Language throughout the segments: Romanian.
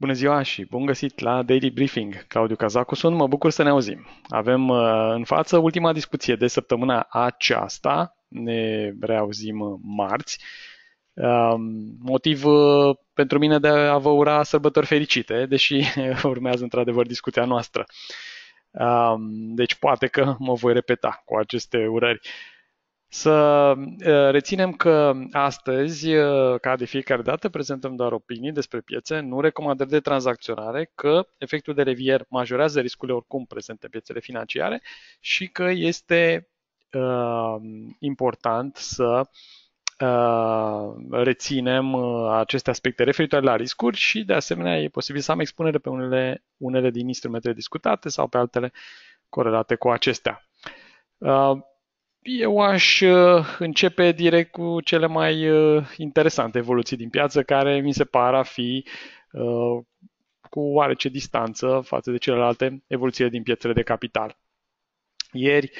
Bună ziua și bun găsit la Daily Briefing. Claudiu Cazacu sunt, mă bucur să ne auzim. Avem uh, în față ultima discuție de săptămâna aceasta, ne reauzim uh, marți. Um, motiv uh, pentru mine de a vă ura sărbători fericite, deși urmează într-adevăr discuția noastră. Um, deci poate că mă voi repeta cu aceste urări. Să uh, reținem că astăzi, uh, ca de fiecare dată, prezentăm doar opinii despre piețe, nu recomandări de tranzacționare, că efectul de revier majorează riscurile oricum prezente în piețele financiare și că este uh, important să uh, reținem uh, aceste aspecte referitoare la riscuri și, de asemenea, e posibil să am expunere pe unele, unele din instrumentele discutate sau pe altele corelate cu acestea. Uh, eu aș uh, începe direct cu cele mai uh, interesante evoluții din piață, care mi se par a fi uh, cu oarece distanță față de celelalte evoluții din piețele de capital. Ieri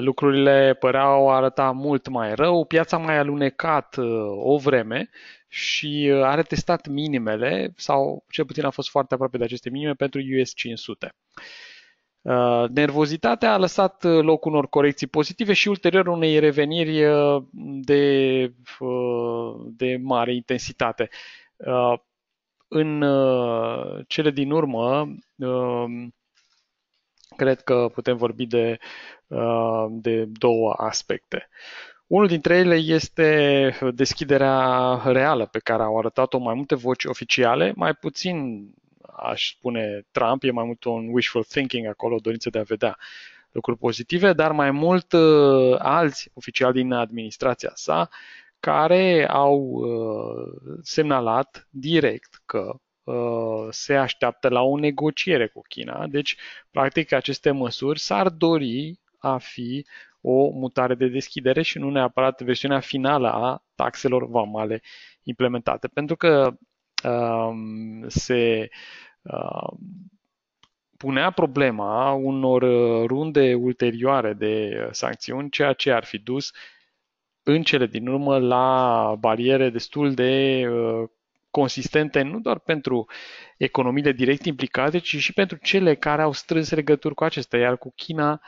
lucrurile păreau arăta mult mai rău, piața mai alunecat o vreme și a retestat minimele, sau cel puțin a fost foarte aproape de aceste minime pentru US 500. Uh, nervozitatea a lăsat uh, loc unor corecții pozitive și ulterior unei reveniri uh, de, de mare intensitate. În cele din urmă, cred că putem vorbi de, de două aspecte. Unul dintre ele este deschiderea reală pe care au arătat-o mai multe voci oficiale, mai puțin aș spune Trump, e mai mult un wishful thinking acolo, o dorință de a vedea lucruri pozitive, dar mai mult uh, alți oficiali din administrația sa care au uh, semnalat direct că uh, se așteaptă la o negociere cu China. Deci, practic, aceste măsuri s-ar dori a fi o mutare de deschidere și nu neapărat versiunea finală a taxelor vamale implementate. Pentru că um, se punea problema unor uh, runde ulterioare de uh, sancțiuni, ceea ce ar fi dus în cele din urmă la bariere destul de uh, consistente nu doar pentru economiile direct implicate, ci și pentru cele care au strâns legături cu acestea, iar cu China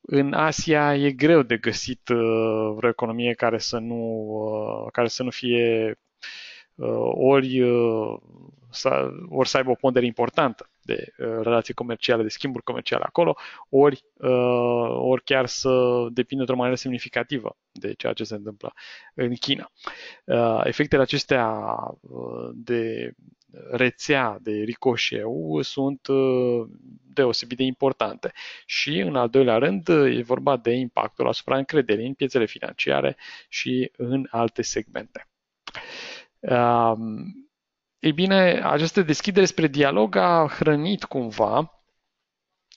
în Asia e greu de găsit vreo economie care să nu, care să nu fie Uh, ori, uh, ori să aibă o pondere importantă de uh, relații comerciale, de schimburi comerciale acolo, ori, ori chiar să depindă într-o manieră semnificativă de ceea ce se întâmplă în China. Efectele acestea de rețea de ricoșeu sunt deosebit de importante. Și, în al doilea rând, e vorba de impactul asupra încrederii în piețele financiare și în alte segmente. Ei bine, această deschidere spre dialog a hrănit cumva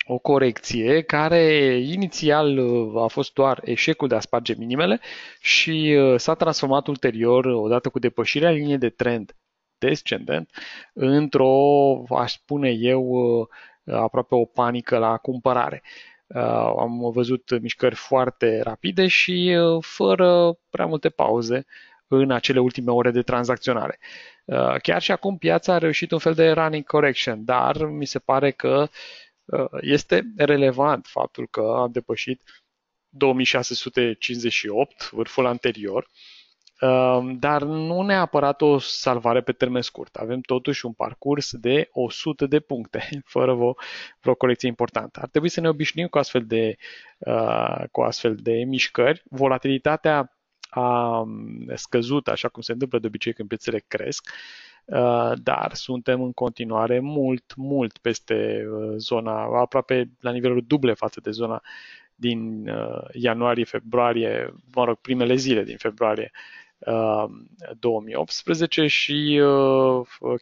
o corecție care inițial uh, a fost doar eșecul de a sparge minimele și uh, s-a transformat ulterior, odată cu depășirea liniei de trend descendent, într-o, aș spune eu, uh, aproape o panică la cumpărare. Am văzut mișcări foarte rapide și fără prea multe pauze în acele ultime ore de tranzacționare. Uh, chiar și acum piața a reușit un fel de running correction, dar mi se pare că uh, este relevant faptul că am depășit 2658, vârful anterior, uh, dar nu neapărat o salvare pe termen scurt. Avem totuși un parcurs de 100 de puncte, fără o, vreo colecție importantă. Ar trebui să ne obișnuim cu astfel de, cu astfel de mișcări. Volatilitatea a um, scăzut, așa cum se întâmplă de obicei când piețele cresc, dar suntem în continuare mult, mult peste zona, aproape la nivelul duble față de zona din ianuarie, februarie, mă rog, primele zile din februarie 2018 și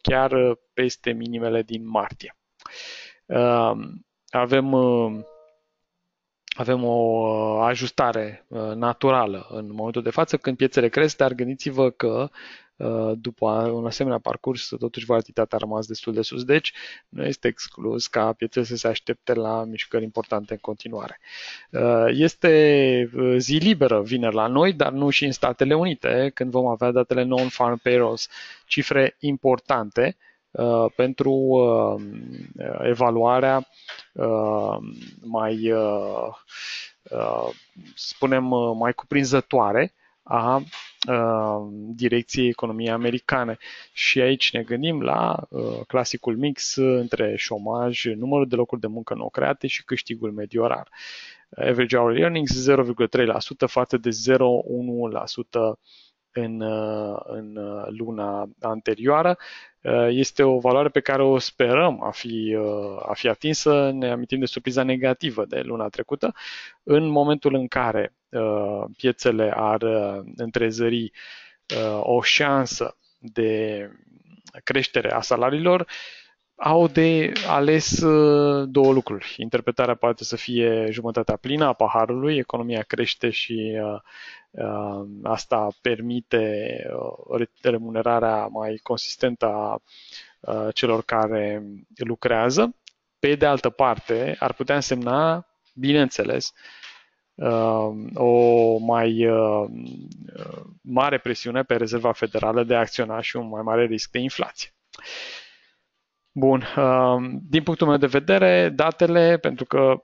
chiar peste minimele din martie. Avem avem o uh, ajustare uh, naturală în momentul de față. Când piețele cresc, dar gândiți-vă că uh, după un asemenea parcurs, totuși volatilitatea a rămas destul de sus, deci nu este exclus ca piețele să se aștepte la mișcări importante în continuare. Este zi liberă vineri la noi, dar nu și în Statele Unite, când vom avea datele non-farm payrolls, cifre importante, Uh, pentru uh, evaluarea uh, mai, spunem, mai cuprinzătoare a direcției economiei americane. Și aici ne gândim la clasicul mix între șomaj, numărul de locuri de muncă nou create și câștigul mediorar, Average hourly earnings 0,3% față de 0,1% în, uh, în uh, luna anterioară. Uh, este o valoare pe care o sperăm a fi, a fi atinsă, ne amintim de surpriza negativă de luna trecută. În momentul în care piețele ar întrezări o șansă de creștere a salariilor, uh, au de ales uh, două lucruri. Interpretarea poate să fie jumătatea plină a paharului, economia crește și uh, uh, asta permite remunerarea mai consistentă a celor care lucrează. Pe de altă parte, ar putea însemna, bineînțeles, o mai mare presiune pe rezerva federală de a acționa și un mai mare risc de inflație. Bun, um, din punctul meu de vedere, datele, pentru că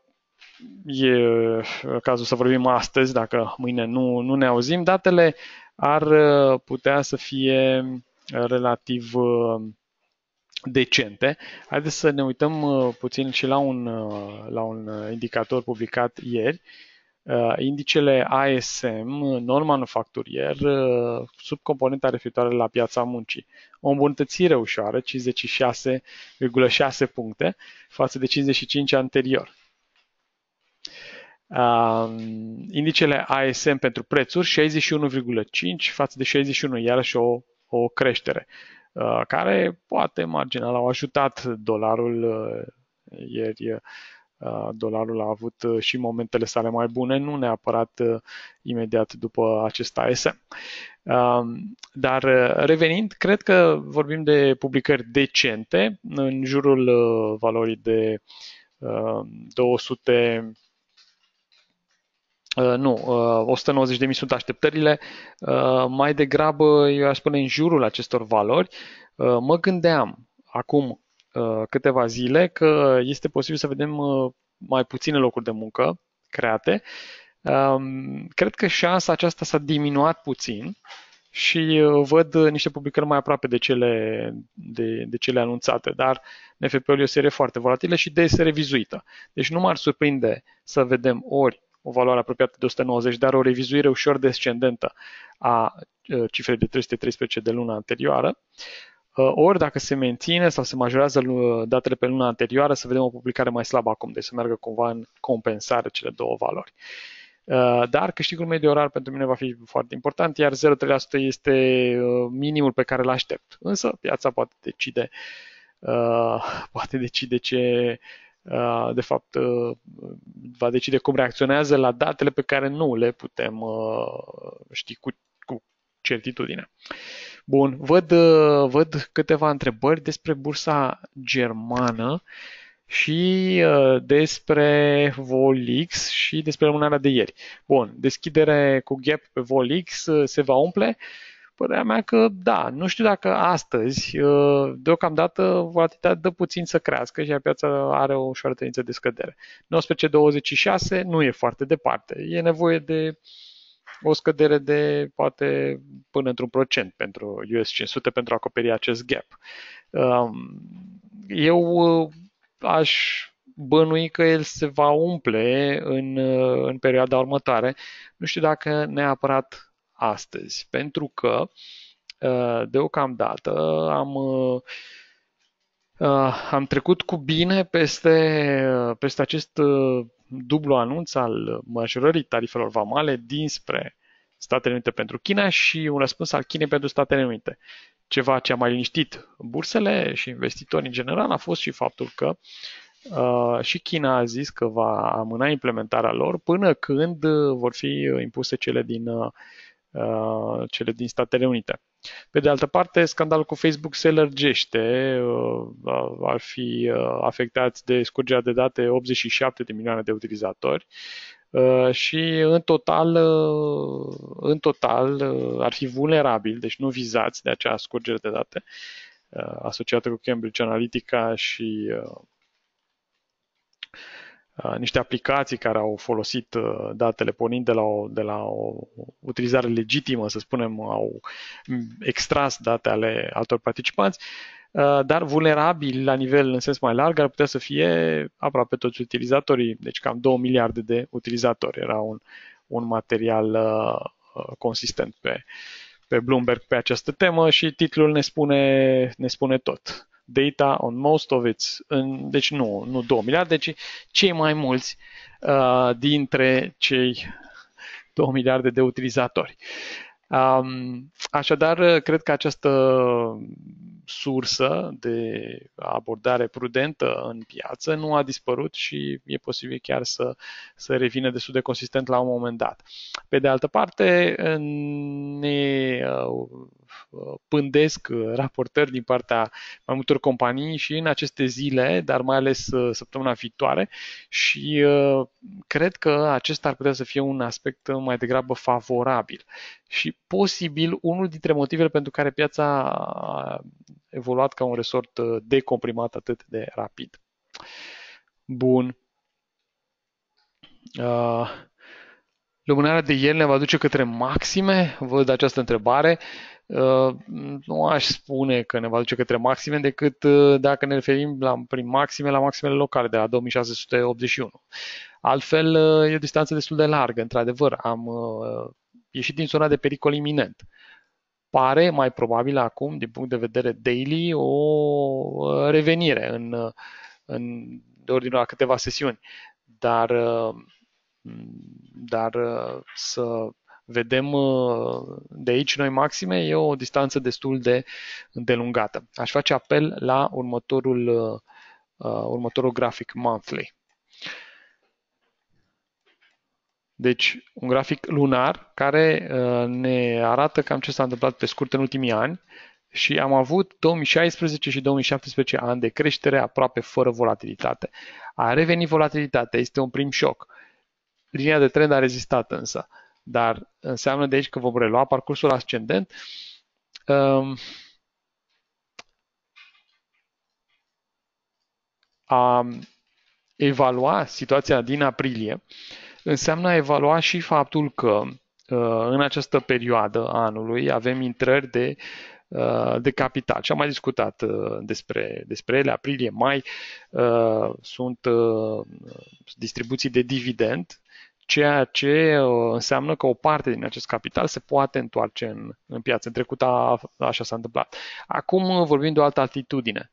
e uh, cazul să vorbim astăzi, dacă mâine nu, nu ne auzim, datele ar uh, putea să fie uh, relativ decente. Haideți să ne uităm puțin și la un, la un indicator publicat ieri, Uh, indicele ASM non-manufacturier uh, sub componenta referitoare la piața muncii. O îmbunătățire ușoară, 56,6 puncte față de 55 anterior. Uh, indicele ASM pentru prețuri 61,5 față de 61, iarăși o, o creștere, uh, care poate marginal au ajutat dolarul uh, ieri uh, Uh, dolarul a avut uh, și momentele sale mai bune, nu neapărat uh, imediat după acest ASM. Um, dar revenind, cred că vorbim de publicări decente, în jurul valorii de 200 nu, 190 mii sunt așteptările, mai degrabă eu aș spune în jurul acestor valori. Mă gândeam acum Uh, câteva zile că este posibil să vedem uh, mai puține locuri de muncă create. Um, cred că șansa aceasta s-a diminuat puțin și uh, văd niște publicări mai aproape de cele, de, de cele anunțate, dar NFP-ul e o serie foarte volatilă și des revizuită. Deci nu m-ar surprinde să vedem ori o valoare apropiată de 190, dar o revizuire ușor descendentă a cifrei de 313 de luna anterioară, Uh, ori dacă se menține sau se majorează datele pe luna anterioară, să vedem o publicare mai slabă acum, deci să meargă cumva în compensare cele două valori. Uh, dar câștigul mediu orar pentru mine va fi foarte important, iar 0,3% este uh, minimul pe care îl aștept. Însă piața poate decide, poate decide ce, de fapt, va decide cum reacționează la datele pe care nu le putem ști cu certitudine. Bun, văd, uh, văd câteva întrebări despre bursa germană și uh, despre Volix și despre rămânarea de ieri. Bun, deschidere cu gap pe Volix uh, se va umple? Părerea mea că da, nu știu dacă astăzi, deocamdată, volatilitatea dă puțin să crească și piața are o ușoară tendință de scădere. 19.26 nu e foarte departe, e nevoie de o scădere de poate până într-un procent pentru US 500 pentru a acoperi acest gap. Um, eu uh, aș bănui că el se va umple în, uh, în perioada următoare. Nu știu dacă neapărat astăzi, pentru că uh, deocamdată am Uh, am trecut cu bine peste, uh, peste acest uh, dublu anunț al majorării tarifelor vamale dinspre Statele Unite pentru China și un răspuns al Chinei pentru Statele Unite. Ceva ce a mai liniștit bursele și investitorii în general a fost și faptul că uh, și China a zis că va amâna implementarea lor până când vor fi impuse cele din, uh, cele din Statele Unite. Pe de altă parte, scandalul cu Facebook se lărgește, uh, ar fi uh, afectați de scurgerea de date 87 de milioane de utilizatori uh, și în total, în total ar fi vulnerabil, deci nu vizați de acea scurgere de date asociată cu Cambridge Analytica și Uh, niște aplicații care au folosit uh, datele pornind de la, o, de la o utilizare legitimă, să spunem, au extras date ale altor participanți, uh, dar vulnerabili la nivel în sens mai larg ar putea să fie aproape toți utilizatorii, deci cam 2 miliarde de utilizatori. Era un, un material consistent pe, pe Bloomberg pe această temă și titlul ne spune, ne spune tot data on most of its, în, deci nu, nu 2 miliarde, ci cei mai mulți uh, dintre cei 2 miliarde de utilizatori. Um, așadar, cred că această sursă de abordare prudentă în piață nu a dispărut și e posibil chiar să, să revină destul de consistent la un moment dat. Pe de altă parte, ne uh, pândesc raportări din partea mai multor companii și în aceste zile, dar mai ales uh, săptămâna viitoare și uh, cred că acesta ar putea să fie un aspect mai degrabă favorabil și posibil unul dintre motivele pentru care piața a evoluat ca un resort uh, decomprimat atât de rapid. Bun. Uh, lumânarea de ieri ne va duce către maxime? Văd această întrebare. Uh, nu aș spune că ne va duce către maxime decât uh, dacă ne referim la, prin maxime la maximele locale de la 2681. Altfel, uh, e o distanță destul de largă, într-adevăr. Am uh, ieșit din zona de pericol iminent. Pare mai probabil acum, din punct de vedere daily, o revenire în, în de ordinul la câteva sesiuni. Dar, dar să vedem de aici noi maxime, e o distanță destul de îndelungată. Aș face apel la următorul, următorul grafic monthly. Deci, un grafic lunar care uh, ne arată cam ce s-a întâmplat pe scurt în ultimii ani și am avut 2016 și 2017 ani de creștere aproape fără volatilitate. A revenit volatilitatea este un prim șoc. Linia de trend a rezistat însă, dar înseamnă de aici că vom relua parcursul ascendent. Um, a evalua situația din aprilie uh, înseamnă a evalua și faptul că uh, în această perioadă a anului avem intrări de, uh, de capital. Și am mai discutat uh, despre, despre ele, aprilie, mai, sunt distribuții de dividend, ceea ce înseamnă că o parte din acest capital se poate întoarce în, în piață. În trecut a, așa s-a întâmplat. Acum vorbim de o altă altitudine.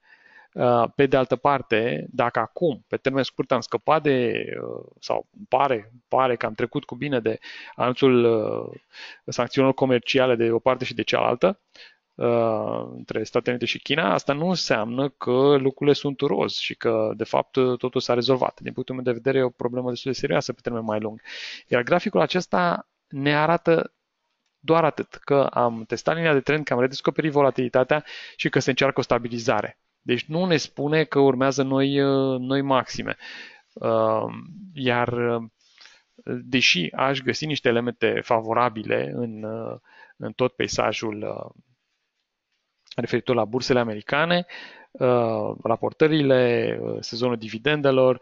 Uh, pe de altă parte, dacă acum, pe termen scurt, am scăpat de, uh, sau pare, pare că am trecut cu bine de anunțul uh, sancțiunilor comerciale de o parte și de cealaltă, între Statele Unite și China, asta nu înseamnă că lucrurile sunt roz și că, de fapt, totul s-a rezolvat. Din punctul meu de vedere, e o problemă destul de serioasă pe termen mai lung. Iar graficul acesta ne arată doar atât, că am testat linia de trend, că am redescoperit volatilitatea și că se încearcă o stabilizare. Deci nu ne spune că urmează noi, uh, noi maxime. Uh, iar uh, deși aș găsi niște elemente favorabile în, în tot peisajul referitor la bursele americane, raportările, sezonul dividendelor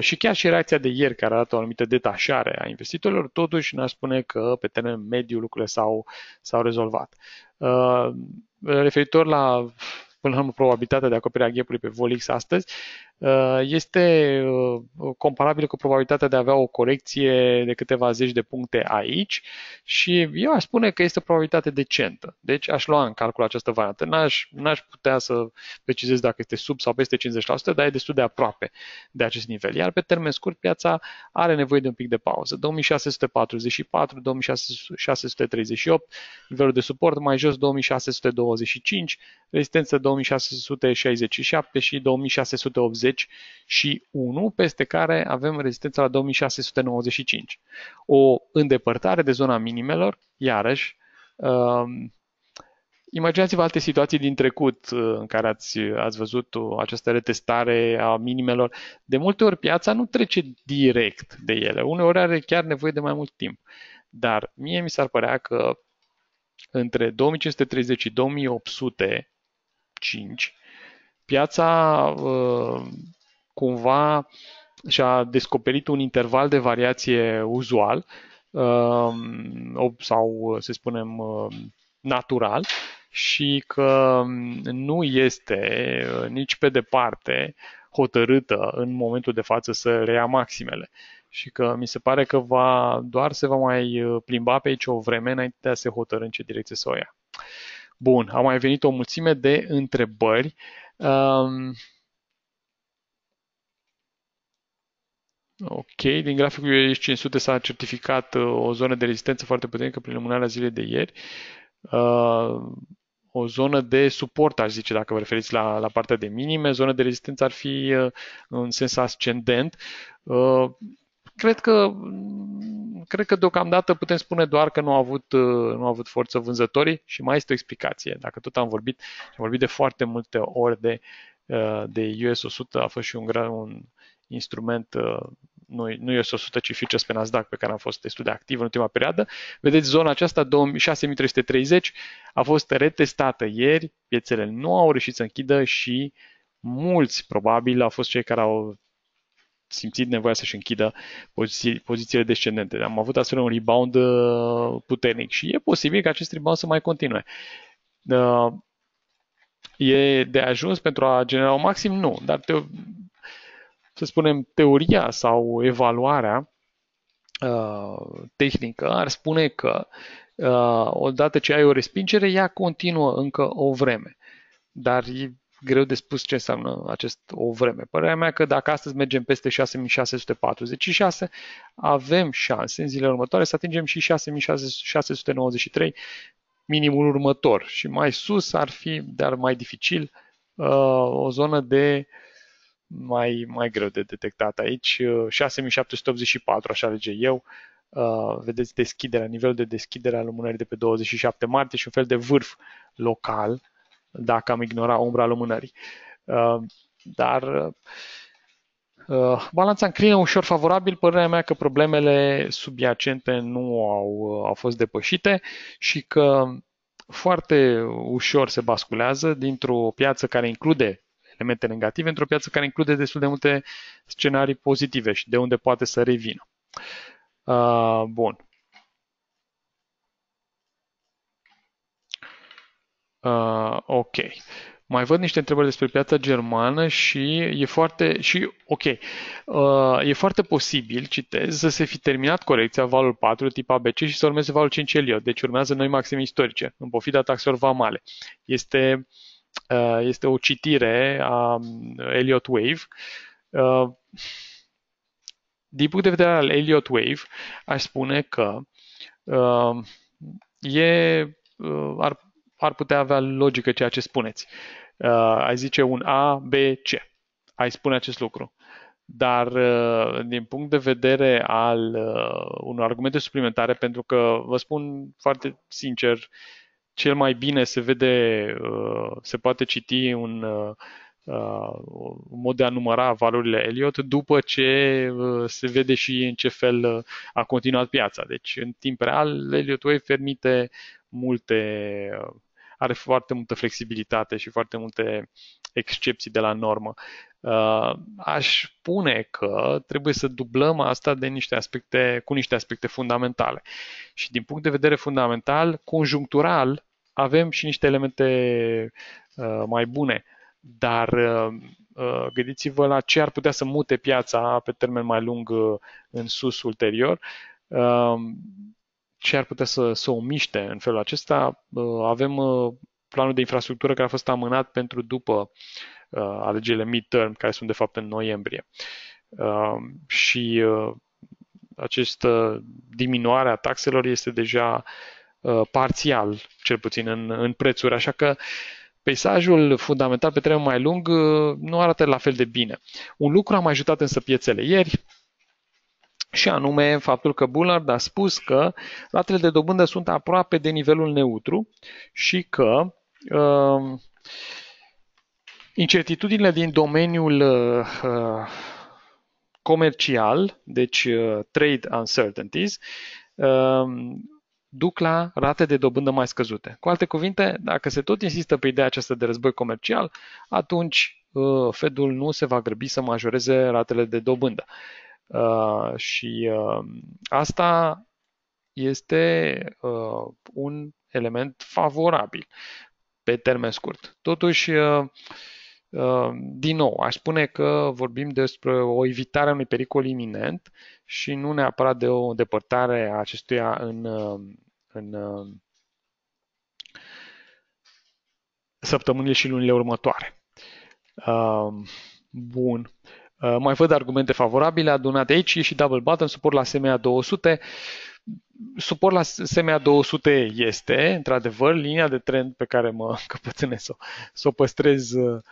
și chiar și reacția de ieri care arată o anumită detașare a investitorilor, totuși ne-aș spune că pe termen mediu lucrurile s-au, s-au rezolvat. Referitor la până probabilitatea de acoperire a gap pe Volix astăzi, Uh, este uh, comparabilă cu probabilitatea de a avea o corecție de câteva zeci de puncte aici și eu aș spune că este o probabilitate decentă. Deci aș lua în calcul această variantă. N-aș, n-aș putea să precizez dacă este sub sau peste 50%, dar e destul de aproape de acest nivel. Iar pe termen scurt, piața are nevoie de un pic de pauză. 2644, 2638, nivelul de suport mai jos 2625, rezistență 2667 și 2680 21, peste care avem rezistența la 2695. O îndepărtare de zona minimelor, iarăși, um, Imaginați-vă alte situații din trecut uh, în care ați, ați văzut această retestare a minimelor. De multe ori piața nu trece direct de ele. Uneori are chiar nevoie de mai mult timp. Dar mie mi s-ar părea că între 2530 și 2805 piața uh, cumva și-a descoperit un interval de variație uzual uh, sau, să spunem, uh, natural și că um, nu este nici pe departe hotărâtă în momentul de față să reia maximele și că mi se pare că va, doar se va mai plimba pe aici o vreme înainte de a se hotărâ în ce direcție să o ia. Bun, au mai venit o mulțime de întrebări. Um, Ok, din graficul UES 500 s-a certificat uh, o zonă de rezistență foarte puternică prin lumânarea zilei de ieri. Uh, o zonă de suport, aș zice, dacă vă referiți la, la partea de minime. Zona de rezistență ar fi uh, în sens ascendent. Uh, cred că cred că deocamdată putem spune doar că nu au avut, nu au avut forță vânzătorii și mai este o explicație. Dacă tot am vorbit, am vorbit de foarte multe ori de, uh, de US 100, a fost și un, un instrument uh, nu, nu US 100, ci Futures pe Nasdaq, pe care am fost destul de activ în ultima perioadă. Vedeți, zona aceasta, 6330, a fost retestată ieri, piețele nu au reușit să închidă și mulți, probabil, au fost cei care au simțit nevoia să-și închidă poziții, pozițiile descendente. Am avut astfel un rebound uh, puternic și e posibil că acest rebound să mai continue. Uh, e de ajuns pentru a genera un maxim? Nu, dar te, să spunem, teoria sau evaluarea uh, tehnică ar spune că odată ce ai o respingere, ea continuă încă o vreme. Dar greu de spus ce înseamnă acest o vreme. Părerea mea că dacă astăzi mergem peste 6646, avem șanse în zilele următoare să atingem și 6693, minimul următor. Și mai sus ar fi, dar mai dificil, uh, o zonă de mai, mai greu de detectat aici, 6784, uh, așa lege eu, Uh, vedeți deschiderea, nivelul de deschidere al lumânării de pe 27 martie și un fel de vârf local dacă am ignora umbra lumânării. Uh, dar uh, balanța înclină ușor favorabil, părerea mea că problemele subiacente nu au, uh, au fost depășite și că foarte ușor se basculează dintr-o piață care include elemente negative într-o piață care include destul de multe scenarii pozitive și de unde poate să revină. Uh, bun. Uh, ok. Mai văd niște întrebări despre piața germană și e foarte, și ok, uh, e foarte posibil, citez, să se fi terminat corecția valul 4 tip ABC și să urmeze valul 5 Elliot, deci urmează noi maxime istorice, în pofida taxelor vamale. Este, uh, este o citire a um, Elliot Wave. Uh, din punct de vedere al Elliot Wave, aș spune că uh, e, uh, ar ar putea avea logică ceea ce spuneți. Uh, ai zice un A, B, C. Ai spune acest lucru. Dar uh, din punct de vedere al uh, unor argumente suplimentare, pentru că vă spun foarte sincer, cel mai bine se vede, uh, se poate citi un uh, uh mod de a număra valorile Elliot după ce uh, se vede și în ce fel uh, a continuat piața. Deci, în timp real, Elliot Wave permite multe are foarte multă flexibilitate și foarte multe excepții de la normă. Uh, aș spune că trebuie să dublăm asta de niște aspecte, cu niște aspecte fundamentale. Și din punct de vedere fundamental, conjunctural, avem și niște elemente uh, mai bune, dar uh, gândiți-vă la ce ar putea să mute piața pe termen mai lung în sus ulterior ce ar putea să, să o miște în felul acesta. Uh, avem uh, planul de infrastructură care a fost amânat pentru după uh, alegerile midterm, care sunt de fapt în noiembrie. Și această diminuare a taxelor este deja parțial, cel puțin în, în prețuri, așa că peisajul fundamental pe termen mai lung nu arată la fel de bine. Un lucru am ajutat însă piețele ieri, și anume faptul că Bullard a spus că ratele de dobândă sunt aproape de nivelul neutru și că uh, incertitudinile din domeniul uh, comercial, deci uh, trade uncertainties, uh, duc la rate de dobândă mai scăzute. Cu alte cuvinte, dacă se tot insistă pe ideea aceasta de război comercial, atunci uh, Fedul nu se va grăbi să majoreze ratele de dobândă. Uh, și uh, asta este uh, un element favorabil pe termen scurt. Totuși, uh, uh, din nou, aș spune că vorbim despre o evitare a unui pericol iminent și nu neapărat de o depărtare a acestuia în, în săptămânile și lunile următoare. Bun. Uh, mai văd argumente favorabile adunate aici, e și double button, suport la SMA 200. Suport la SMA 200 este, într-adevăr, linia de trend pe care mă căpățânesc să, să o păstrez uh,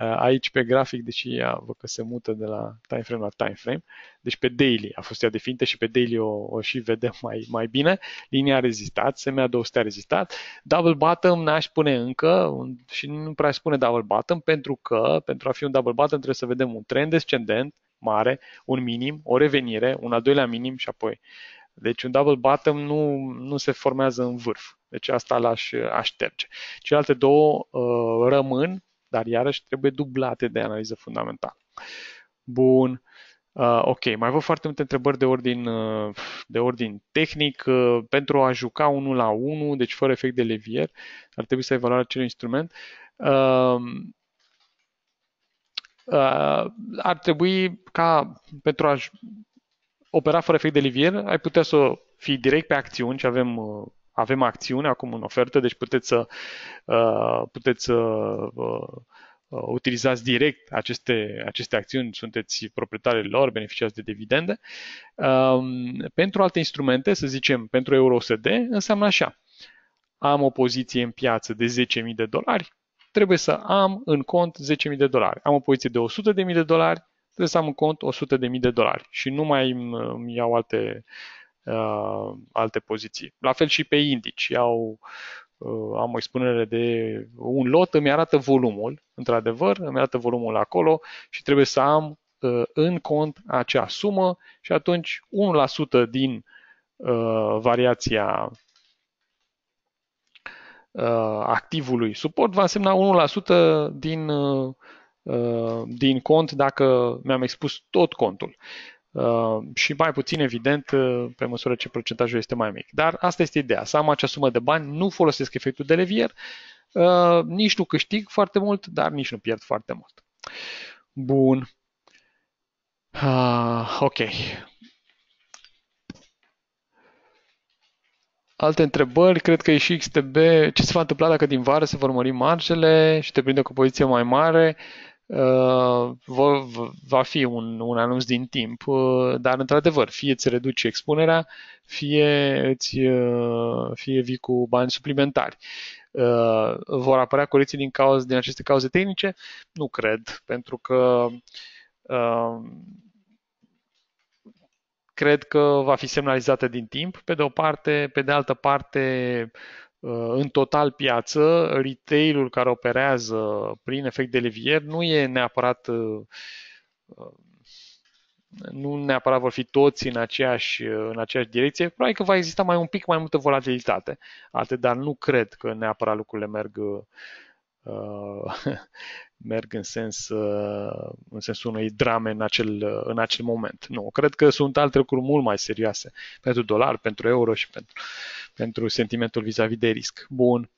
Uh, aici pe grafic, deși ea văd că se mută de la time frame la time frame, deci pe daily a fost ea definită și pe daily o, o și vedem mai, mai bine. Linia a rezistat, SMA200 a rezistat. Double bottom n-aș spune încă și nu prea spune double bottom pentru că pentru a fi un double bottom trebuie să vedem un trend descendent mare, un minim, o revenire, un al doilea minim și apoi. Deci un double bottom nu, nu se formează în vârf. Deci asta l-aș șterge. Celelalte două uh, rămân dar iarăși trebuie dublate de analiză fundamentală. Bun. Uh, ok, mai văd foarte multe întrebări de ordin, uh, de ordin tehnic. Uh, pentru a juca unul la 1, deci fără efect de levier, ar trebui să evaluăm acel instrument. Uh, uh, ar trebui ca pentru a opera fără efect de levier, ai putea să fii direct pe acțiuni și avem uh, avem acțiune, acum în ofertă, deci puteți să, uh, puteți să uh, uh, utilizați direct aceste, aceste acțiuni, sunteți proprietarii lor, beneficiați de dividende. Um, pentru alte instrumente, să zicem, pentru EUROSD, înseamnă așa. Am o poziție în piață de 10.000 de dolari, trebuie să am în cont 10.000 de dolari. Am o poziție de 100.000 de dolari, trebuie să am în cont 100.000 de dolari și nu mai îmi iau alte uh, uh, alte poziții. La fel și pe indici. Au, uh, am o expunere de un lot, îmi arată volumul, într-adevăr, îmi arată volumul acolo și trebuie să am uh, în cont acea sumă și atunci 1% din uh, variația uh, activului suport va însemna 1% din, uh, uh, din cont dacă mi-am expus tot contul. Uh, și mai puțin, evident, uh, pe măsură ce procentajul este mai mic. Dar asta este ideea, să am acea sumă de bani, nu folosesc efectul de levier, uh, nici nu câștig foarte mult, dar nici nu pierd foarte mult. Bun. Uh, ok. Alte întrebări, cred că e și XTB. Ce se va întâmpla dacă din vară se vor mări marjele și te prinde cu o poziție mai mare? Uh, va fi un, un anunț din timp, uh, dar într-adevăr, fie îți reduci expunerea, fie, îți, uh, fie vii cu bani suplimentari. Vor apărea corecții din, cauze, din aceste cauze tehnice? Nu cred, pentru că cred că va fi semnalizată din timp, pe de o parte, pe de altă parte Uh, în total piață, retailul care operează prin efect de levier nu e neapărat uh, uh, nu neapărat vor fi toți în aceeași, în aceeași direcție, probabil că va exista mai un pic mai multă volatilitate. Atât, dar nu cred că neapărat lucrurile merg uh, merg în, sens, uh, în sensul unei drame în acel, uh, în acel moment. Nu, cred că sunt alte lucruri mult mai serioase pentru dolar, pentru euro și pentru, pentru sentimentul vis-a-vis de risc. Bun.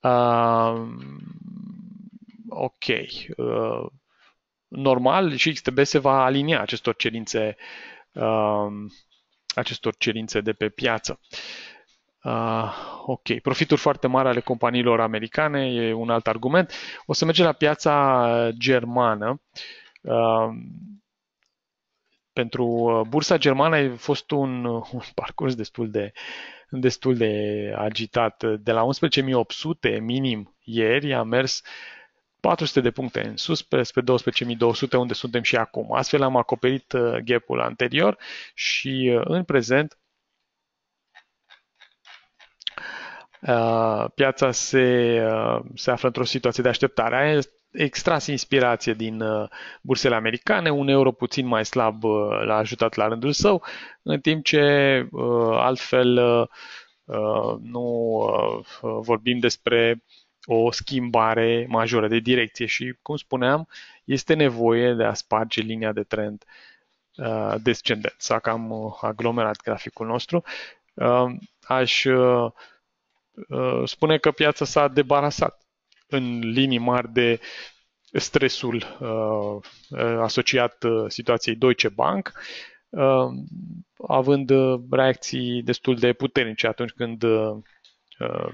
Uh, ok. Uh, normal și XTB se va alinia acestor cerințe uh, acestor cerințe de pe piață. Uh, Uh, ok, profituri foarte mari ale companiilor americane e un alt argument. O să mergem la piața germană. Uh, pentru ah, bursa germană a fost un, un parcurs destul de, destul de agitat. De la 11.800 minim ieri a mers 400 de puncte în sus, spre 12.200 unde suntem și acum. Astfel am acoperit gapul anterior și în prezent Uh, piața se, uh, se află într-o situație de așteptare. A extras inspirație din uh, bursele americane, un euro puțin mai slab l-a ajutat la rândul său, în timp ce altfel nu vorbim despre o schimbare majoră de direcție și, cum spuneam, este nevoie de a sparge linia de trend descendent. S-a cam aglomerat graficul nostru. Aș Uh, spune că piața s-a debarasat în linii mari de stresul uh, asociat uh, situației Deutsche Bank, având reacții destul de puternice atunci când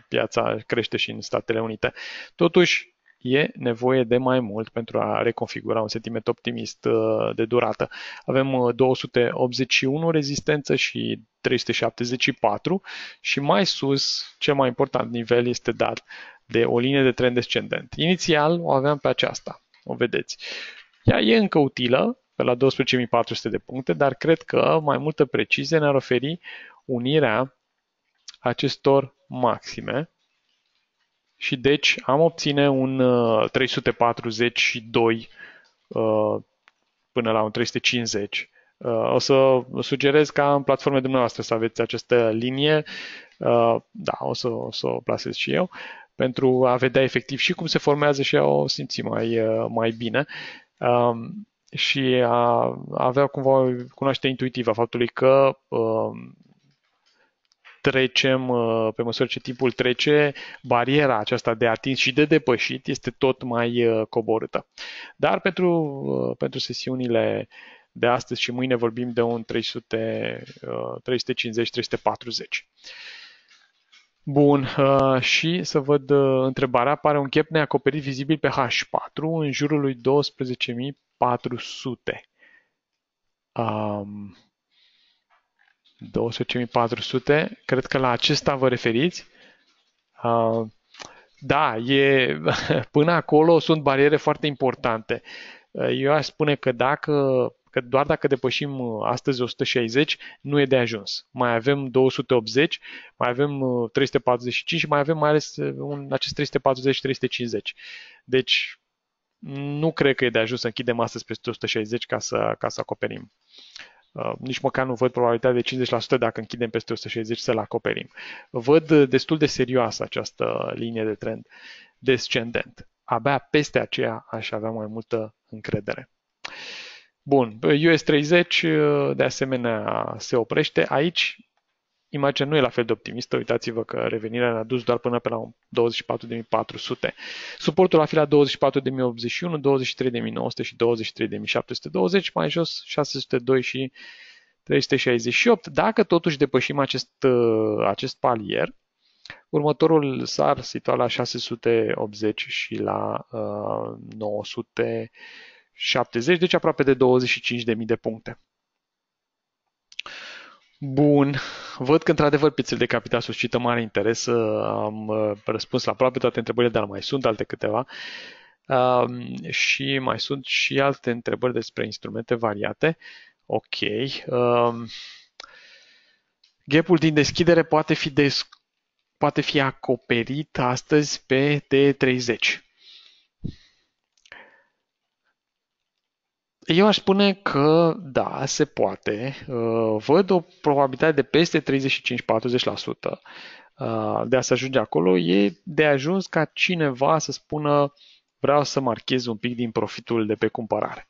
piața crește și în Statele Unite. Totuși, e nevoie de mai mult pentru a reconfigura un sentiment optimist uh, de durată. Avem 281 uh, rezistență și 374 și mai sus, cel mai important nivel este dat de o linie de trend descendent. Inițial o aveam pe aceasta, o vedeți. Ea e încă utilă, pe la 12.400 de puncte, dar cred că mai multă precizie ne-ar oferi unirea acestor maxime și deci am obține un 342 uh, uh, până la un 350. Uh, o să sugerez ca în platforme dumneavoastră să aveți această linie. Da, o să, o, să o plasez și eu pentru a vedea efectiv și cum se formează și a o simți mai, mai bine um, și a avea cumva cunoaște intuitivă a faptului că um, trecem, uh, pe măsură ce timpul trece, bariera aceasta de atins și de depășit este tot mai uh, coborâtă. Dar pentru, uh, pentru sesiunile de astăzi și mâine vorbim de un 350-340. Bun, și să văd întrebarea, pare un chep neacoperit vizibil pe H4 în jurul lui 12.400. Um, 12.400, cred că la acesta vă referiți. Uh, da, e, până acolo sunt bariere foarte importante. Uh, eu aș spune că dacă că doar dacă depășim uh, astăzi 160, nu e de ajuns. Mai avem 280, mai avem 345 și mai avem mai ales un, acest 340-350. Deci nu cred că e de ajuns să închidem astăzi peste 160 ca să, ca să acoperim. Uh, nici măcar nu văd probabilitatea de 50% dacă închidem peste 160 să-l acoperim. Văd uh, destul de serioasă această linie de trend descendent. Abia peste aceea aș avea mai multă încredere. Bun, US30 uh, de asemenea se oprește. Aici imaginea nu e la fel de optimistă, uitați-vă că revenirea ne-a dus doar până pe la 24.400. Suportul a fi la 24.081, 23.900 și 23.720, mai jos 602 și 368. Dacă totuși depășim acest, uh, acest palier, următorul s-ar situa la 680 și la uh, 900 70, deci aproape de 25.000 de puncte. Bun, văd că într-adevăr piețele de capital suscită mare interes. Uh, am uh, răspuns la aproape toate întrebările, dar mai sunt alte câteva. Um, și mai sunt și alte întrebări despre instrumente variate. Ok. Um, gapul din deschidere poate fi, des- poate fi acoperit astăzi pe T30. Eu aș spune că da, se poate. Uh, văd o probabilitate de peste 35-40% uh, de a se ajunge acolo. E de ajuns ca cineva să spună vreau să marchez un pic din profitul de pe cumpărare.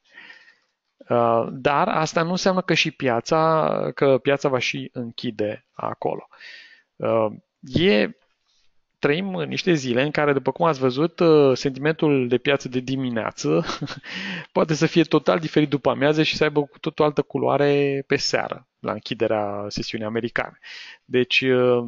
Uh, dar asta nu înseamnă că și piața, că piața va și închide acolo. E trăim niște zile în care, după cum ați văzut, uh, sentimentul de piață de dimineață poate să fie total diferit după amiază și să aibă cu tot o altă culoare pe seară, la închiderea sesiunii americane. Deci, uh,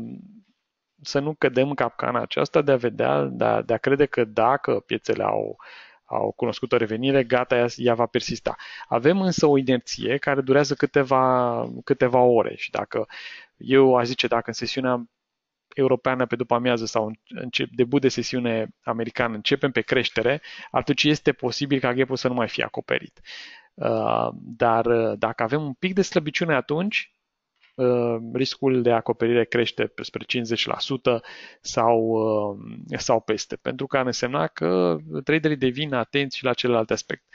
să nu cădem în capcana aceasta de a vedea, de a, de a crede că dacă piețele au au cunoscut o revenire, gata, ea, ea va persista. Avem însă o inerție care durează câteva, câteva ore și dacă eu aș zice, dacă în sesiunea europeană pe după amiază sau încep, debut de sesiune americană, începem pe creștere, atunci este posibil ca gap să nu mai fie acoperit. Uh, dar uh, dacă avem un pic de slăbiciune atunci, uh, riscul de acoperire crește spre 50% sau, sau peste, pentru că ar însemna că traderii devin atenți și la celelalte aspecte.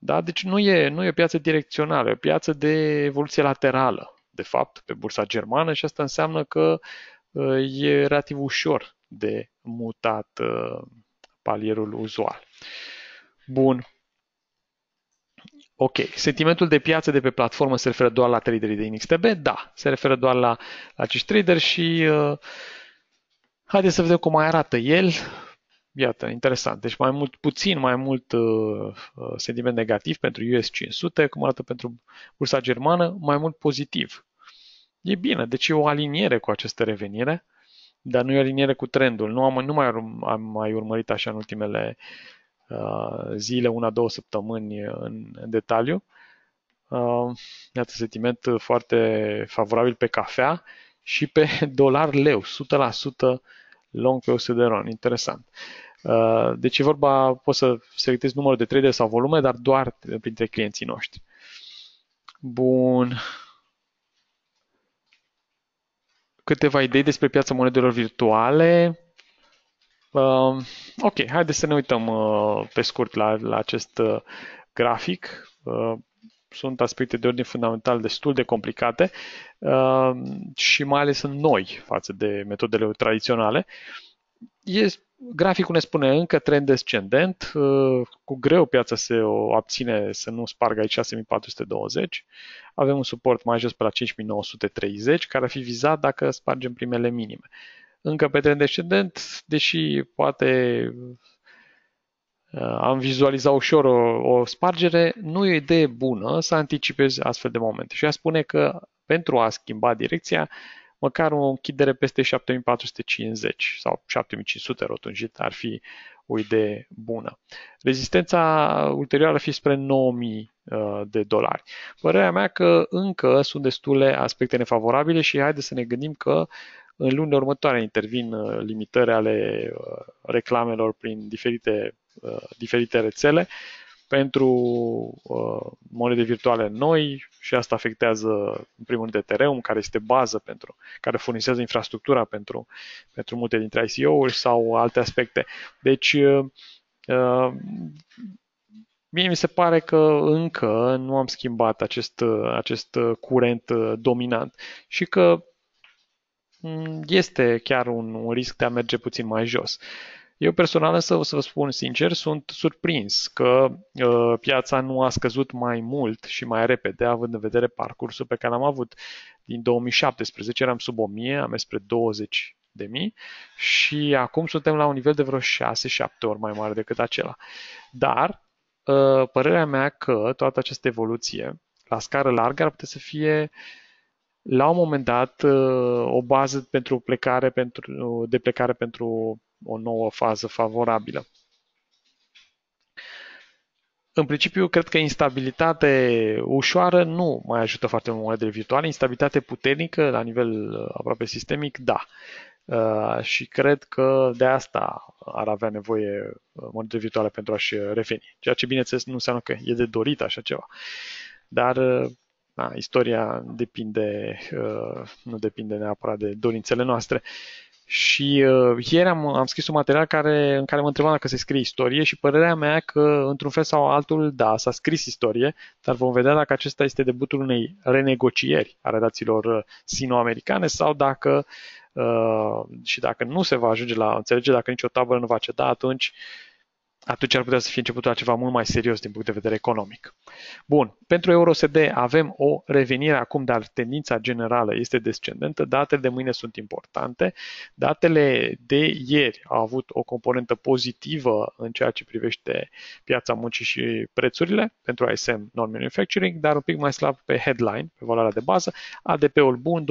Da? Deci nu e, nu e o piață direcțională, e o piață de evoluție laterală, de fapt, pe bursa germană și asta înseamnă că e relativ ușor de mutat uh, palierul uzual. Bun. Ok. Sentimentul de piață de pe platformă se referă doar la traderii de NXTB? Da, se referă doar la, la acești traderi și uh, haideți să vedem cum mai arată el. Iată, interesant. Deci mai mult, puțin mai mult uh, uh sentiment negativ pentru US 500, cum arată pentru bursa germană, mai mult pozitiv E bine, deci e o aliniere cu această revenire, dar nu e o aliniere cu trendul. Nu am, nu mai am mai urmărit așa în ultimele uh, zile, una, două săptămâni în, în detaliu. Uh, iată, sentiment foarte favorabil pe cafea și pe dolar leu, 100% long pe USD ron. Interesant. Uh, deci e vorba, poți să selectezi numărul de trader sau volume, dar doar printre clienții noștri. Bun câteva idei despre piața monedelor virtuale. Uh, ok, haideți să ne uităm uh, pe scurt la, la acest uh, grafic. Uh, sunt aspecte de ordine fundamental destul de complicate uh, și mai ales sunt noi față de metodele tradiționale. Uh, e, graficul ne spune încă trend descendent, uh, cu greu piața se o abține să nu spargă aici 6420. Avem un suport mai jos pe la 5930, care ar fi vizat dacă spargem primele minime. Încă pe trend descendent, deși poate uh, am vizualizat ușor o, o spargere, nu e o idee bună să anticipezi astfel de momente. Și a spune că pentru a schimba direcția, măcar o închidere peste 7450 sau 7500 rotunjit ar fi o idee bună. Rezistența ulterioară ar fi spre 9000 uh, de dolari. Părerea mea că încă sunt destule aspecte nefavorabile și haide să ne gândim că în lunile următoare intervin uh, limitări ale uh, reclamelor prin diferite, diferite rețele pentru uh, monede virtuale noi și asta afectează în primul rând Ethereum, care este bază pentru, care furnizează infrastructura pentru, pentru multe dintre ICO-uri sau alte aspecte. Deci, uh, uh, mie mi se pare că încă nu am schimbat acest, uh, acest uh, curent dominant și că mm, este chiar un, un risc de a merge puțin mai jos. Uh, eu personal însă, o să vă spun sincer, sunt surprins că uh, piața nu a scăzut mai mult și mai repede, având în vedere parcursul pe care l-am avut. Din 2017 eram sub 1000, am mers spre 20 de mii și acum suntem la un nivel de vreo 6-7 ori mai mare decât acela. Dar uh, părerea mea că toată această evoluție la scară largă ar putea să fie la un moment dat uh, o bază pentru plecare, pentru, de plecare pentru o nouă fază favorabilă. În principiu, cred că instabilitate ușoară nu mai ajută foarte mult monedele virtuale. Instabilitate puternică, la nivel uh, aproape sistemic, da. Uh, și cred că de asta ar avea nevoie uh, monedele virtuale pentru a-și reveni. Ceea ce, bineînțeles, nu înseamnă că e de dorit așa ceva. Dar na, istoria depinde, nu depinde neapărat de dorințele noastre. Și uh, ieri am, am scris un material care, în care mă întrebam dacă se scrie istorie și părerea mea că, într-un fel sau altul, da, s-a scris istorie, dar vom vedea dacă acesta este debutul unei renegocieri a relațiilor uh, sino-americane sau dacă uh, și dacă nu se va ajunge la înțelege, dacă nicio tabără nu va ceda, atunci uh, atunci ar putea să fie începutul a ceva mult mai serios din punct de vedere economic. Bun, pentru EUROSD avem o revenire acum, dar tendința generală este descendentă, datele de mâine sunt importante, datele de ieri au avut o componentă pozitivă în ceea ce privește piața muncii și prețurile pentru ISM non-manufacturing, dar un pic mai slab pe headline, pe valoarea de bază, ADP-ul bun,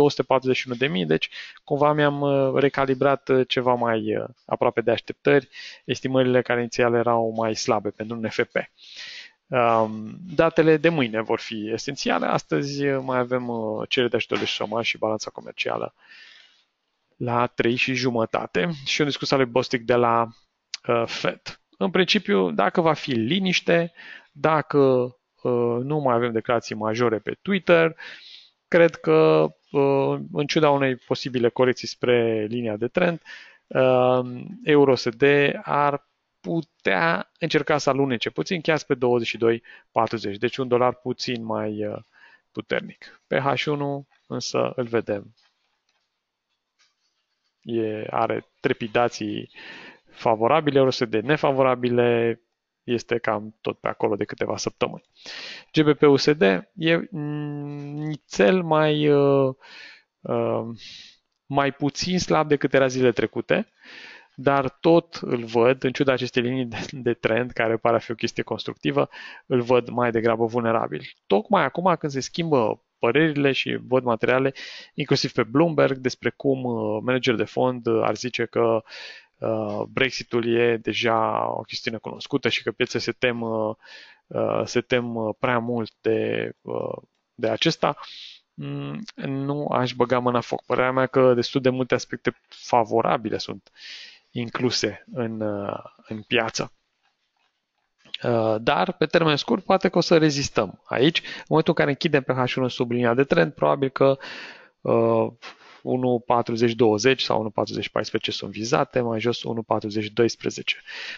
241.000, deci cumva mi-am uh, recalibrat uh, ceva mai uh, aproape de așteptări, estimările care inițiale erau mai slabe pentru un NFP. Um, datele de mâine vor fi esențiale. Astăzi mai avem uh, cerere de ajutor de șomaj și balanța comercială la 3 și jumătate și o discuție lui Bostic de la uh, FED. În principiu, dacă va fi liniște, dacă uh, nu mai avem declarații majore pe Twitter, cred că, în ciuda unei posibile corecții spre linia de trend, EUROSD ar putea încerca să alunece puțin, chiar pe 22.40, deci un dolar puțin mai uh, puternic. Pe H1 însă îl vedem. E, are trepidații favorabile, de nefavorabile, este cam tot pe acolo de câteva săptămâni. GBP-USD e mm, nițel mai, uh, uh, mai puțin slab decât era zilele trecute. Uh, dar tot îl văd, în ciuda acestei linii de, de trend, care pare a fi o chestie constructivă, îl văd mai degrabă vulnerabil. Tocmai acum când se schimbă părerile și văd materiale, inclusiv pe Bloomberg, despre cum uh, managerul de fond uh, ar zice că uh, Brexitul e deja o chestiune cunoscută și că piețele se tem, se tem prea mult de, de acesta, mm, nu aș băga mâna foc. Părerea mea că destul de multe aspecte favorabile sunt incluse în, uh, în piață. Uh, dar, pe termen scurt, poate că o să rezistăm aici. În momentul în care închidem pe H1 sub linia de trend, probabil că uh, 1.40.20 sau 1.40.14 sunt vizate, mai jos 1.40.12.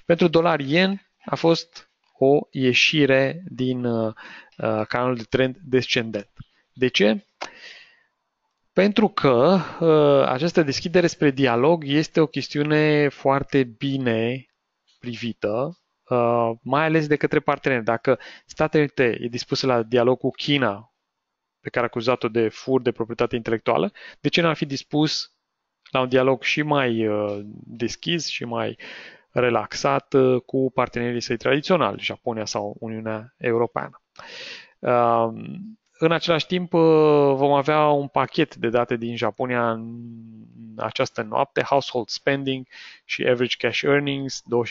Pentru dolar yen a fost o ieșire din uh, uh canalul de trend descendent. De ce? Pentru că ă, această deschidere spre dialog este o chestiune foarte bine privită, ă, mai ales de către parteneri. Dacă Statele Unite e dispusă la dialog cu China, pe care a acuzat-o de fur de proprietate intelectuală, de ce n-ar fi dispus la un dialog și mai ă, deschis și mai relaxat cu partenerii săi tradiționali, Japonia sau Uniunea Europeană? În același timp, uh, vom avea un pachet de date din Japonia în această noapte, Household Spending și Average Cash Earnings, 2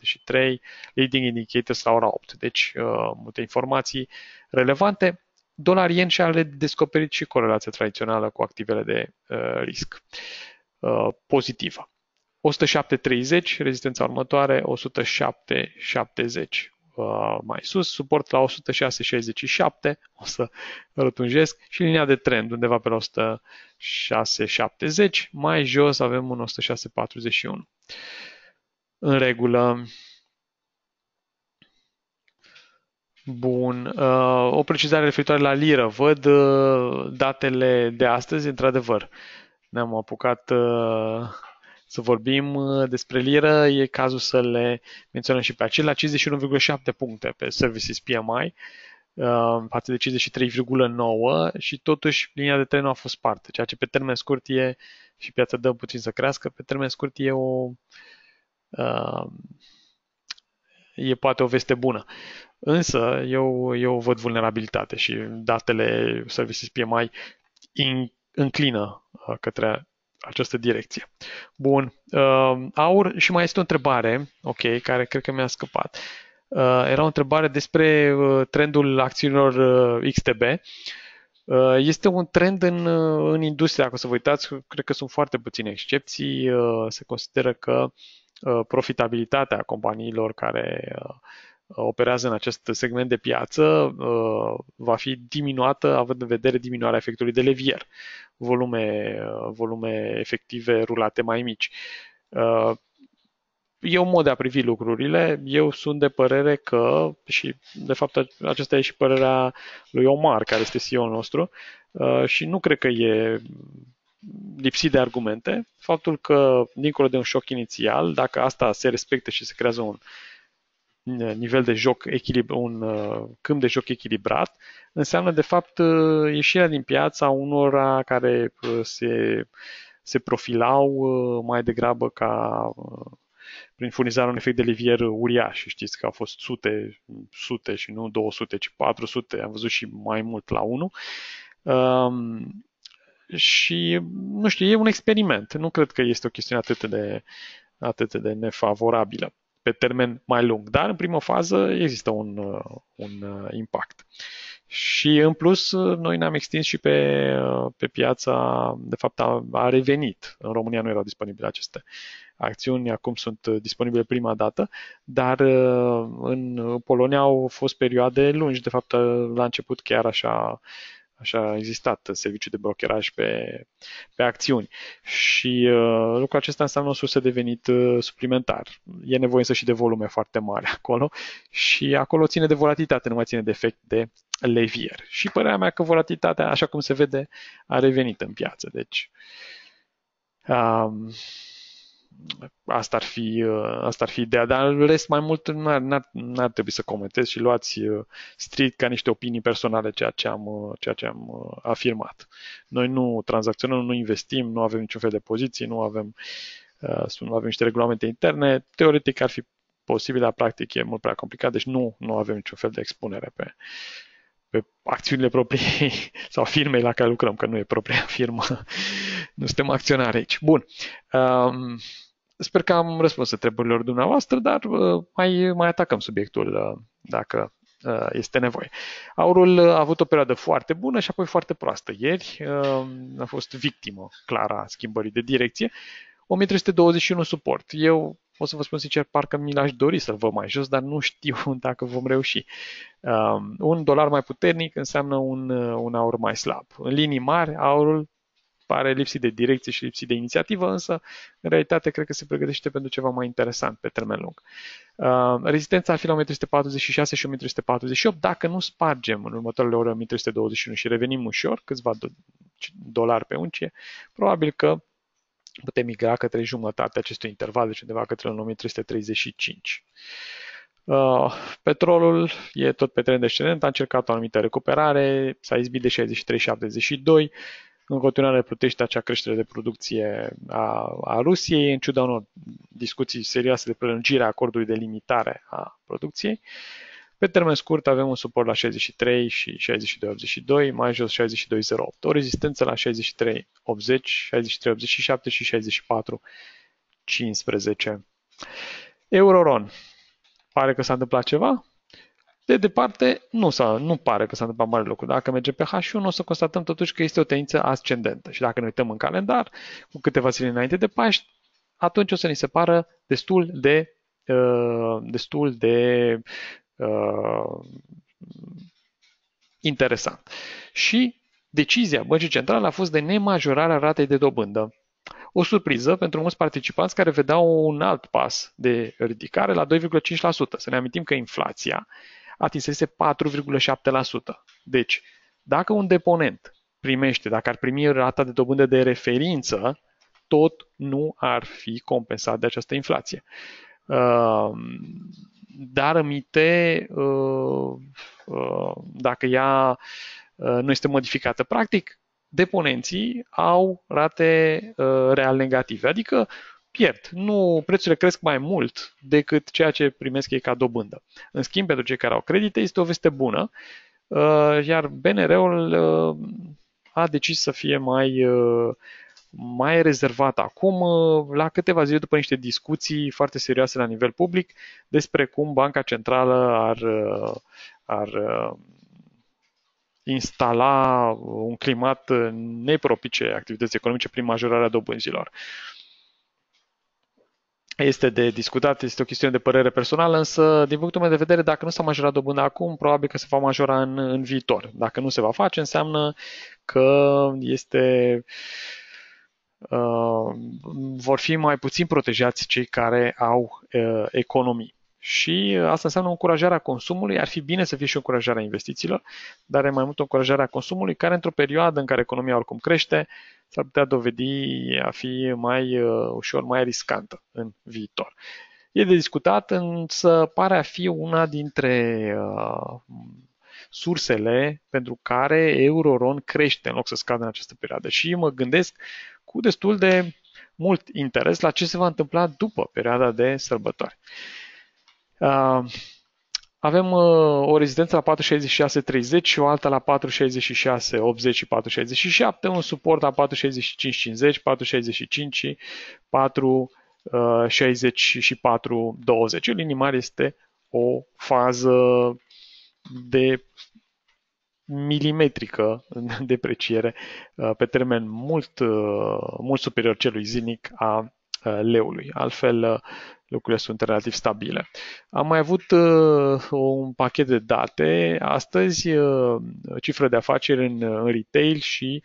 și 3, Leading Indicators la ora 8. Deci, uh, multe informații relevante. Dolar yen și-a descoperit și corelația tradițională cu activele de uh, risc pozitivă. 107.30, rezistența următoare, 107.70 uh, mai sus, suport la 106,67, o să rotunjesc, și linia de trend undeva pe la 106,70, mai jos avem un 106,41. În regulă. Bun. Uh, o precizare referitoare la liră. Văd uh, datele de astăzi, într-adevăr. Ne-am apucat uh, să vorbim uh, despre liră, e cazul să le menționăm și pe acelea 51,7 puncte pe Services PMI uh, față de 53,9 și totuși linia de tren nu a fost parte, ceea ce pe termen scurt e, și piața dă puțin să crească, pe termen scurt e o uh, e poate o veste bună. Însă eu, eu văd vulnerabilitate și datele Services PMI înclină către această direcție. Bun. Uh, aur, și mai este o întrebare, ok, care cred că mi-a scăpat. Uh, era o întrebare despre uh, trendul acțiunilor uh, XTB. Uh, este un trend în, uh, în industria, dacă să vă uitați, cred că sunt foarte puține excepții. Uh, se consideră că uh, profitabilitatea companiilor care uh, operează în acest segment de piață uh, va fi diminuată, având în vedere diminuarea efectului de levier, volume, uh, volume efective rulate mai mici. Uh, e un mod de a privi lucrurile. Eu sunt de părere că, și de fapt aceasta e și părerea lui Omar, care este CEO nostru, și nu cred că e lipsit de argumente, faptul că, dincolo de un șoc inițial, dacă asta se respectă și se creează un uh, Uh, nivel de joc echilibrat, un uh, câmp de joc echilibrat, înseamnă de fapt uh, ieșirea din piața unora care se, se profilau mai degrabă ca prin furnizarea un efect de livier uriaș. Știți că au fost sute, sute și nu 200, ci 400, am văzut și mai mult la unul. Um, și, nu știu, e un experiment. Nu cred că este o chestiune atât de, atât de nefavorabilă pe termen mai lung. Dar în primă fază există un, uh, un uh, impact. Și în plus, uh, noi ne-am extins și pe, pe piața, de fapt a, a revenit. În România nu erau disponibile aceste acțiuni, acum sunt disponibile prima dată, dar în Polonia au fost perioade lungi, de fapt la început chiar așa Așa a existat serviciul de brokeraj pe, pe acțiuni și uh, lucrul acesta înseamnă o sursă de venit uh, suplimentar. E nevoie însă și de volume foarte mari acolo și acolo ține de volatilitate, nu mai ține de efect de levier. Și părerea mea că volatilitatea, așa cum se vede, a revenit în piață. Deci, uh, asta ar fi, ă, asta ar fi ideea, dar în rest mai mult n-ar, n-ar, n-ar trebui să comentez și luați ă, strict ca niște opinii personale ceea ce am, ă, ceea ce am afirmat. Noi nu tranzacționăm, nu investim, nu avem niciun fel de poziții, nu avem, nu avem niște regulamente interne, teoretic ar fi posibil, dar practic e mult prea complicat, deci nu, nu avem niciun fel de expunere pe, pe acțiunile proprii sau firmei la care lucrăm, că nu e propria firmă, nu suntem acționari aici. Bun. Um, Sper că am răspuns întrebărilor dumneavoastră, dar uh, mai, mai atacăm subiectul uh, dacă uh, este nevoie. Aurul a avut o perioadă foarte bună și apoi foarte proastă. Ieri a fost victimă clară a schimbării de direcție. 1321 suport. Eu o să vă spun sincer, parcă mi l-aș dori să-l văd mai jos, dar nu știu dacă vom reuși. Um, un dolar mai puternic înseamnă un, un aur mai slab. În linii mari, aurul pare lipsit de direcție și lipsit de inițiativă, însă, în realitate, cred că se pregătește pentru ceva mai interesant pe termen lung. Uh, rezistența ar fi la 1346 și 1348. Dacă nu spargem în următoarele ore 1321 și revenim ușor, câțiva dolari pe uncie, probabil că putem migra către jumătatea acestui interval, deci undeva către 1335. Uh, petrolul e tot pe trend descendent, a încercat o anumită recuperare, s-a izbit de 63,72, în continuare plutește acea creștere de producție a, a Rusiei, în ciuda unor discuții serioase de prelungire a acordului de limitare a producției. Pe termen scurt avem un suport la 63 și 62,82, mai jos 62,08, o rezistență la 63,80, 63,87 și 64,15. Euroron. Pare că s-a întâmplat ceva? De departe, nu, s-a, nu pare că s-a întâmplat mare lucru. Dacă merge pe H1, o să constatăm totuși că este o tendință ascendentă. Și dacă ne uităm în calendar, cu câteva zile înainte de Paști, atunci o să ni se pară destul de, uh, destul de uh, interesant. Și decizia băncii centrale a fost de nemajorarea ratei de dobândă. O surpriză pentru mulți participanți care vedeau un alt pas de ridicare la 2,5%. Să ne amintim că inflația atinsese 4,7%. Deci, dacă un deponent primește, dacă ar primi rata de dobândă de referință, tot nu ar fi compensat de această inflație. Ehm, dar MITE, ehm, ehm, dacă ea nu este modificată practic, deponenții au rate real negative, adică pierd. Nu, prețurile cresc mai mult decât ceea ce primesc ei ca dobândă. În schimb, pentru cei care au credite, este o veste bună, uh, iar BNR-ul uh, a decis să fie mai, uh, mai rezervat acum, la câteva zile după niște discuții foarte serioase la nivel public despre cum Banca Centrală ar, ar instala un climat nepropice activității economice prin majorarea dobânzilor. Uh, este de discutat, este o chestiune de părere personală, însă, din punctul meu de vedere, dacă nu s-a majorat dobânda acum, probabil că se va majora în, în viitor. Dacă nu se va face, înseamnă că este uh, vor fi mai puțin protejați cei care au uh, economii. Și asta înseamnă încurajarea consumului. Ar fi bine să fie și încurajarea investițiilor, dar e mai mult încurajarea consumului, care într-o perioadă în care economia oricum crește, uh, s-ar putea dovedi a fi mai uh, ușor mai riscantă în viitor. E de discutat, însă pare a fi una dintre uh, sursele pentru care Euroron crește în loc să scadă în această perioadă. Și mă gândesc cu destul de mult interes la ce se va întâmpla după perioada de sărbători. Uh, avem uh, o rezistență la 466-30 și o alta la 466-80 și 467, un suport la 465-50, 465 și 464 20. În linii mari este o fază de milimetrică în depreciere uh, pe termen mult, uh, mult superior celui zilnic a uh, leului. Altfel, lucrurile sunt relativ stabile. Am mai avut uh, un pachet de date. Astăzi, uh, cifre de afaceri în, în retail și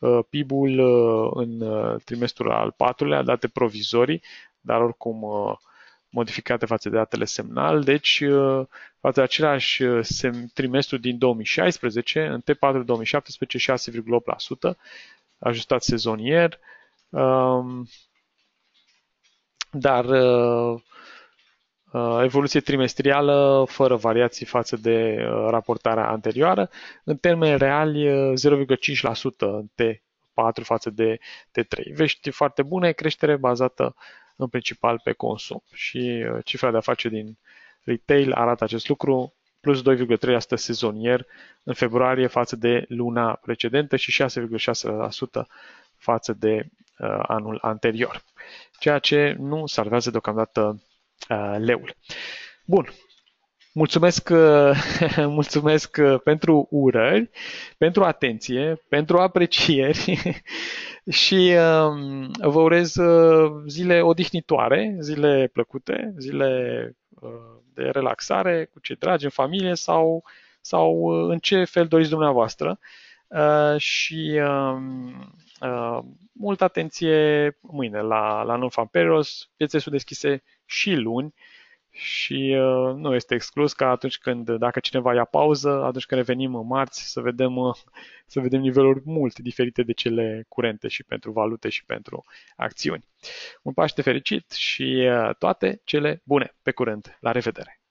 uh, PIB-ul uh, în uh, trimestrul al patrulea, date provizorii, dar oricum uh, modificate față de datele semnal, deci uh, față de același uh, trimestru din 2016, în T4 2017 6,8%, ajustat sezonier, um, dar uh, uh, evoluție trimestrială fără variații față de uh, raportarea anterioară. În termeni reali, 0,5% în T4 față de T3. Vești foarte bune, creștere bazată în principal pe consum. Și cifra de afaceri din retail arată acest lucru, plus 2,3% sezonier în februarie față de luna precedentă și 6,6% față de Uh, anul anterior, ceea ce nu salvează deocamdată uh, leul. Bun, Mulțumesc, uh, mulțumesc pentru urări, pentru atenție, pentru aprecieri și um, vă urez zile odihnitoare, zile plăcute, zile de relaxare cu cei dragi, în familie sau, sau în ce fel doriți dumneavoastră. Uh, și um, uh, multă atenție mâine la, la non-farm perios piețe sunt deschise și luni și uh, nu este exclus că atunci când, dacă cineva ia pauză, atunci când revenim în marți, să vedem, să vedem niveluri mult diferite de cele curente și pentru valute și pentru acțiuni. Un Paște fericit și toate cele bune! Pe curând! La revedere!